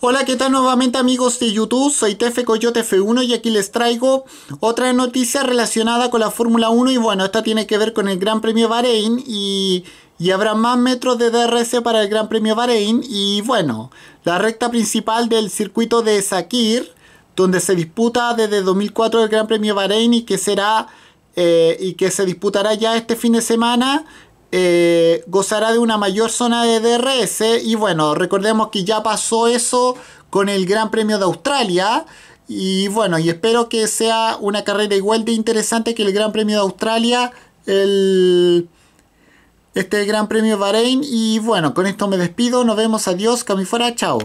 Hola, ¿qué tal nuevamente amigos de YouTube? Soy Tefe Coyote F1 y aquí les traigo otra noticia relacionada con la Fórmula 1 y bueno, esta tiene que ver con el Gran Premio Bahrein y, y habrá más metros de DRS para el Gran Premio Bahrein y bueno, la recta principal del circuito de Sakir, donde se disputa desde 2004 el Gran Premio Bahrein y que será... Eh, y que se disputará ya este fin de semana eh, gozará de una mayor zona de DRS. Y bueno, recordemos que ya pasó eso con el Gran Premio de Australia. Y bueno, y espero que sea una carrera igual de interesante que el Gran Premio de Australia, el, este Gran Premio de Bahrein. Y bueno, con esto me despido. Nos vemos. Adiós. fuera Chao.